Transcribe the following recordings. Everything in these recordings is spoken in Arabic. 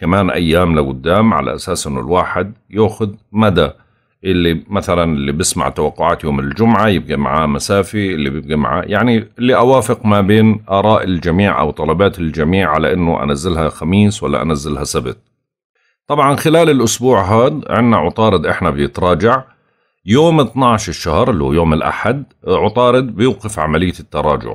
كمان ايام لقدام على اساس انه الواحد ياخذ مدى اللي مثلا اللي بسمع توقعات يوم الجمعة يبقى معاه مسافة اللي بيبقى معاه يعني اللي أوافق ما بين آراء الجميع أو طلبات الجميع على أنه أنزلها خميس ولا أنزلها سبت طبعا خلال الأسبوع هاد عنا عطارد إحنا بيتراجع يوم 12 الشهر اللي هو يوم الأحد عطارد بيوقف عملية التراجع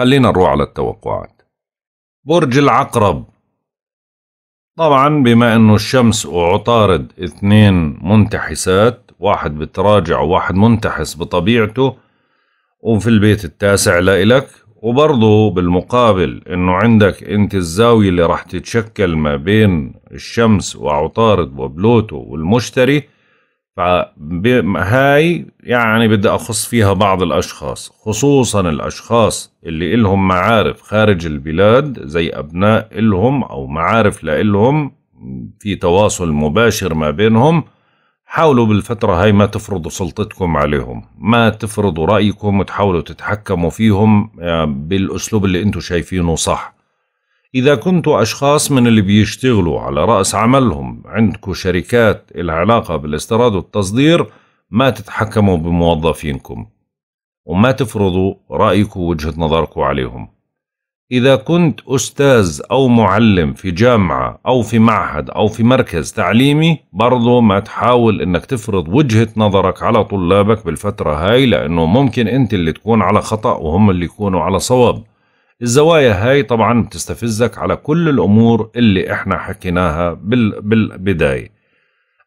خلينا نروح على التوقعات برج العقرب طبعا بما انه الشمس وعطارد اثنين منتحسات واحد بتراجع وواحد منتحس بطبيعته وفي البيت التاسع لإلك وبرضه بالمقابل انه عندك انت الزاوية اللي راح تتشكل ما بين الشمس وعطارد وبلوتو والمشتري فهاي يعني بدي أخص فيها بعض الأشخاص خصوصا الأشخاص اللي إلهم معارف خارج البلاد زي أبناء إلهم أو معارف لإلهم في تواصل مباشر ما بينهم حاولوا بالفترة هاي ما تفرضوا سلطتكم عليهم ما تفرضوا رأيكم وتحاولوا تتحكموا فيهم آه، بالأسلوب اللي أنتم شايفينه صح إذا كنتوا أشخاص من اللي بيشتغلوا على رأس عملهم عندكوا شركات إلها علاقة بالاستيراد والتصدير ما تتحكموا بموظفينكم وما تفرضوا رأيكم ووجهة نظركم عليهم إذا كنت أستاذ أو معلم في جامعة أو في معهد أو في مركز تعليمي برضو ما تحاول إنك تفرض وجهة نظرك على طلابك بالفترة هاي لأنه ممكن أنت اللي تكون على خطأ وهم اللي يكونوا على صواب الزوايا هاي طبعا بتستفزك على كل الأمور اللي احنا حكيناها بالبداية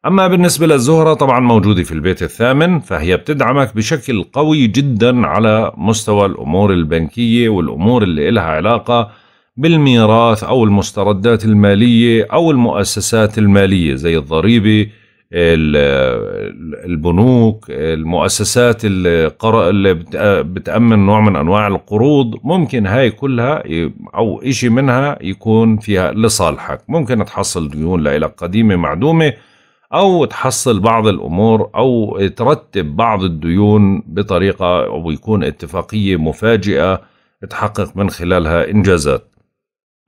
أما بالنسبة للزهرة طبعا موجودة في البيت الثامن فهي بتدعمك بشكل قوي جدا على مستوى الأمور البنكية والأمور اللي إلها علاقة بالميراث أو المستردات المالية أو المؤسسات المالية زي الضريبة البنوك المؤسسات اللي بتأمن نوع من أنواع القروض ممكن هاي كلها أو إشي منها يكون فيها لصالحك ممكن تحصل ديون لإلك قديمة معدومة أو تحصل بعض الأمور أو ترتب بعض الديون بطريقة أو يكون اتفاقية مفاجئة تحقق من خلالها إنجازات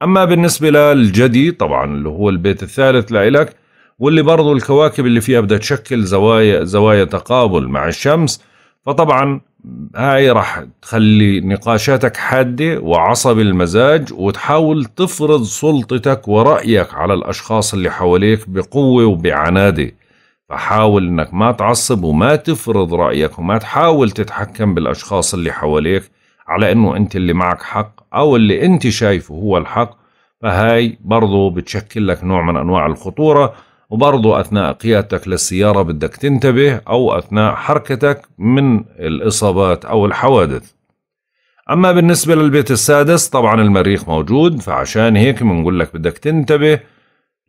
أما بالنسبة للجدي طبعا اللي هو البيت الثالث لإلك واللي برضو الكواكب اللي فيها بدها تشكل زوايا زوايا تقابل مع الشمس فطبعا هاي راح تخلي نقاشاتك حادة وعصبي المزاج وتحاول تفرض سلطتك ورأيك على الأشخاص اللي حواليك بقوة وبعنادة فحاول انك ما تعصب وما تفرض رأيك وما تحاول تتحكم بالأشخاص اللي حواليك على انه انت اللي معك حق او اللي انت شايفه هو الحق فهاي برضو بتشكل لك نوع من انواع الخطورة وبرضو أثناء قيادتك للسيارة بدك تنتبه أو أثناء حركتك من الإصابات أو الحوادث أما بالنسبة للبيت السادس طبعا المريخ موجود فعشان هيك بنقول لك بدك تنتبه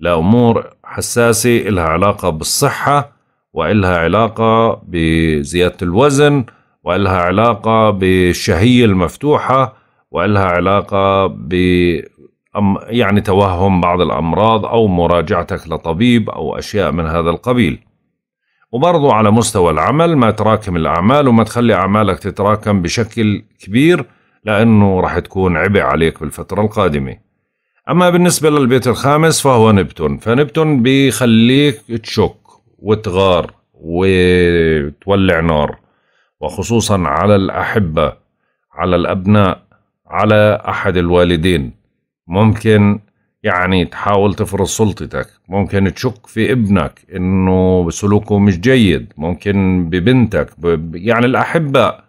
لأمور حساسة إلها علاقة بالصحة وإلها علاقة بزيادة الوزن وإلها علاقة بالشهية المفتوحة وإلها علاقة ب يعني توهم بعض الأمراض أو مراجعتك لطبيب أو أشياء من هذا القبيل وبرضو على مستوى العمل ما تراكم الأعمال وما تخلي أعمالك تتراكم بشكل كبير لأنه راح تكون عبء عليك بالفترة القادمة أما بالنسبة للبيت الخامس فهو نبتون فنبتون بيخليك تشك وتغار وتولع نار وخصوصا على الأحبة على الأبناء على أحد الوالدين ممكن يعني تحاول تفرض سلطتك ممكن تشك في ابنك انه سلوكه مش جيد ممكن ببنتك يعني الاحباء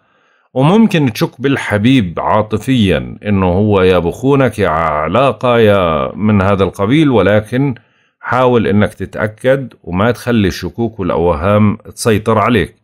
وممكن تشك بالحبيب عاطفيا انه هو يا بخونك يا علاقة يا من هذا القبيل ولكن حاول انك تتأكد وما تخلي الشكوك والاوهام تسيطر عليك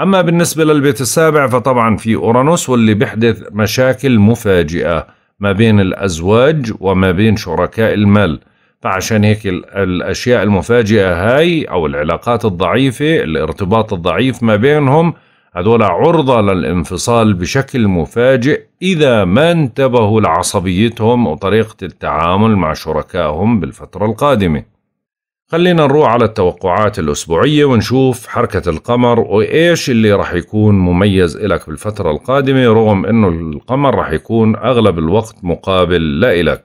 اما بالنسبة للبيت السابع فطبعا في اورانوس واللي بيحدث مشاكل مفاجئة ما بين الأزواج وما بين شركاء المال فعشان هيك الأشياء المفاجئة هاي أو العلاقات الضعيفة الارتباط الضعيف ما بينهم هذول عرضة للانفصال بشكل مفاجئ إذا ما انتبهوا لعصبيتهم وطريقة التعامل مع شركائهم بالفترة القادمة خلينا نروح على التوقعات الأسبوعية ونشوف حركة القمر وإيش اللي راح يكون مميز إلك بالفترة القادمة رغم إنه القمر راح يكون أغلب الوقت مقابل لإلك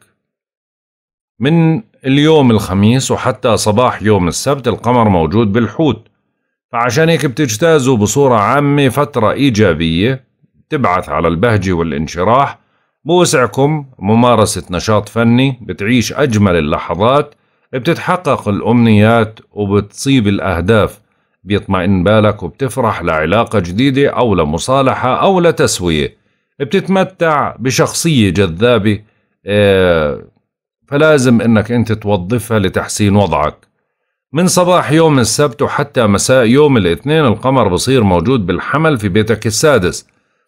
من اليوم الخميس وحتى صباح يوم السبت القمر موجود بالحوت فعشان هيك بتجتازوا بصورة عامة فترة إيجابية تبعث على البهجة والانشراح بوسعكم ممارسة نشاط فني بتعيش أجمل اللحظات بتتحقق الأمنيات وبتصيب الأهداف بيطمئن بالك وبتفرح لعلاقة جديدة أو لمصالحة أو لتسوية بتتمتع بشخصية جذابة آه، فلازم انك انت توظفها لتحسين وضعك من صباح يوم السبت وحتى مساء يوم الاثنين القمر بصير موجود بالحمل في بيتك السادس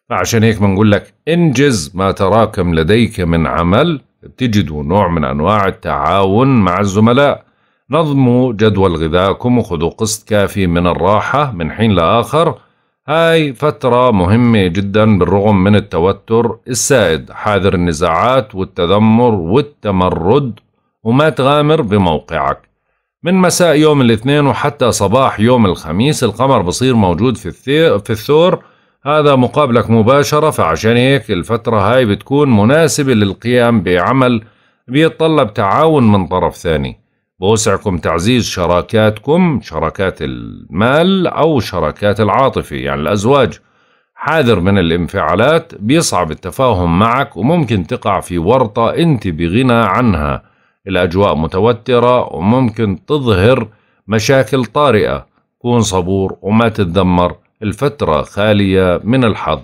فعشان هيك بنقول لك انجز ما تراكم لديك من عمل تجدوا نوع من أنواع التعاون مع الزملاء نظموا جدول غذائكم وخذوا قسط كافي من الراحة من حين لآخر هاي فترة مهمة جدا بالرغم من التوتر السائد حاذر النزاعات والتذمر والتمرد وما تغامر بموقعك من مساء يوم الاثنين وحتى صباح يوم الخميس القمر بصير موجود في الثور هذا مقابلك مباشرة فعشان هيك الفترة هاي بتكون مناسبة للقيام بعمل بيتطلب تعاون من طرف ثاني بوسعكم تعزيز شراكاتكم شراكات المال أو شراكات العاطفة يعني الأزواج حاذر من الانفعالات بيصعب التفاهم معك وممكن تقع في ورطة أنت بغنى عنها الأجواء متوترة وممكن تظهر مشاكل طارئة كون صبور وما تتذمر الفترة خالية من الحظ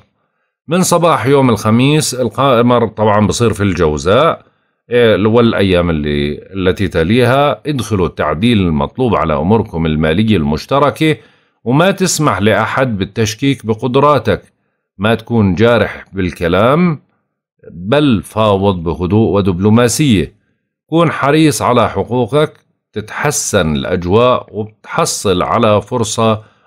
من صباح يوم الخميس القمر طبعا بصير في الجوزاء إيه، والأيام اللي التي تليها ادخلوا التعديل المطلوب على أموركم المالية المشتركة وما تسمح لأحد بالتشكيك بقدراتك ما تكون جارح بالكلام بل فاوض بهدوء ودبلوماسية كون حريص على حقوقك تتحسن الأجواء وبتحصل على فرصة